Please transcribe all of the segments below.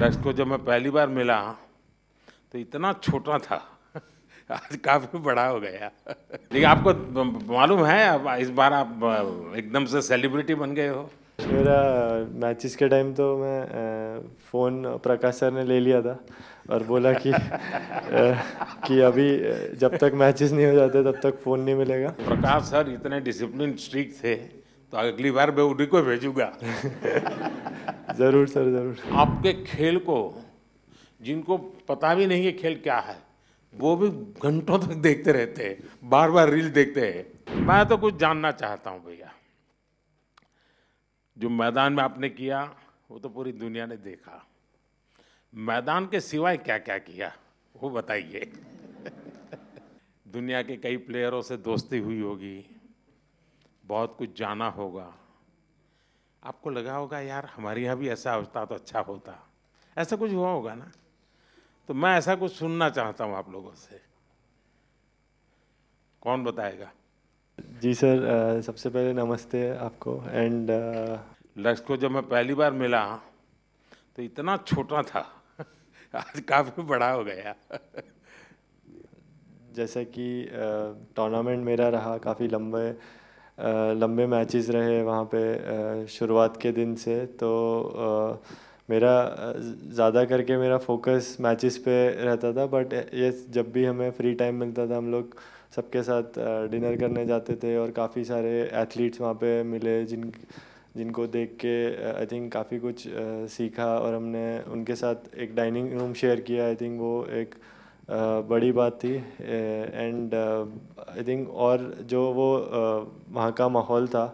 दस को जब मैं पहली बार मिला तो इतना छोटा था आज काफ़ी बड़ा हो गया लेकिन आपको मालूम है अब इस बार आप एकदम से सेलिब्रिटी बन गए हो मेरा मैचेस के टाइम तो मैं फ़ोन प्रकाश सर ने ले लिया था और बोला कि कि अभी जब तक मैचेस नहीं हो जाते तब तक फ़ोन नहीं मिलेगा प्रकाश सर इतने डिसिप्लिन स्ट्रिक थे तो अगली बार मैं उन्हीं को भेजूंगा ज़रूर सर ज़रूर आपके खेल को जिनको पता भी नहीं है खेल क्या है वो भी घंटों तक देखते रहते हैं बार बार रील देखते हैं मैं तो कुछ जानना चाहता हूँ भैया जो मैदान में आपने किया वो तो पूरी दुनिया ने देखा मैदान के सिवाय क्या क्या किया वो बताइए दुनिया के कई प्लेयरों से दोस्ती हुई होगी बहुत कुछ जाना होगा आपको लगा होगा यार हमारे यहाँ भी ऐसा होता तो अच्छा होता ऐसा कुछ हुआ होगा ना तो मैं ऐसा कुछ सुनना चाहता हूँ आप लोगों से कौन बताएगा जी सर सबसे पहले नमस्ते आपको एंड लक्ष्य को जब मैं पहली बार मिला तो इतना छोटा था आज काफ़ी बड़ा हो गया जैसे कि टूर्नामेंट मेरा रहा काफ़ी लंबे लंबे मैचेस रहे वहाँ पे शुरुआत के दिन से तो मेरा ज़्यादा करके मेरा फोकस मैचेस पे रहता था बट ये जब भी हमें फ्री टाइम मिलता था हम लोग सबके साथ डिनर करने जाते थे और काफ़ी सारे एथलीट्स वहाँ पे मिले जिन जिनको देख के आई थिंक काफ़ी कुछ सीखा और हमने उनके साथ एक डाइनिंग रूम शेयर किया आई थिंक वो एक बड़ी बात थी एंड आई थिंक और जो वो वहाँ का माहौल था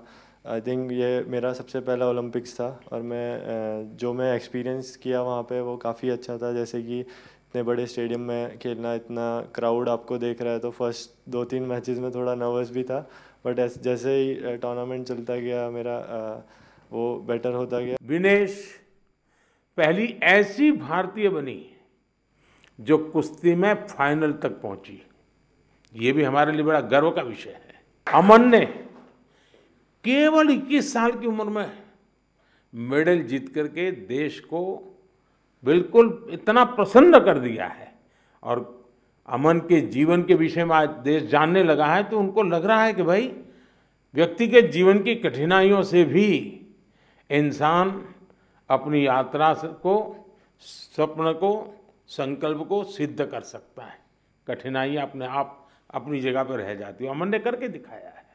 आई थिंक ये मेरा सबसे पहला ओलंपिक्स था और मैं जो मैं एक्सपीरियंस किया वहाँ पे वो काफ़ी अच्छा था जैसे कि इतने बड़े स्टेडियम में खेलना इतना क्राउड आपको देख रहा है तो फर्स्ट दो तीन मैचेस में थोड़ा नर्वस भी था बट जैसे ही टूर्नामेंट चलता गया मेरा वो बेटर होता गया विनेश पहली ऐसी भारतीय बनी जो कुश्ती में फाइनल तक पहुंची ये भी हमारे लिए बड़ा गर्व का विषय है अमन ने केवल 21 साल की उम्र में मेडल जीत करके देश को बिल्कुल इतना प्रसन्न कर दिया है और अमन के जीवन के विषय में आज देश जानने लगा है तो उनको लग रहा है कि भाई व्यक्ति के जीवन की कठिनाइयों से भी इंसान अपनी यात्रा को स्वप्न को संकल्प को सिद्ध कर सकता है कठिनाइयाँ अपने आप अपनी जगह पर रह जाती है अमन ने करके दिखाया है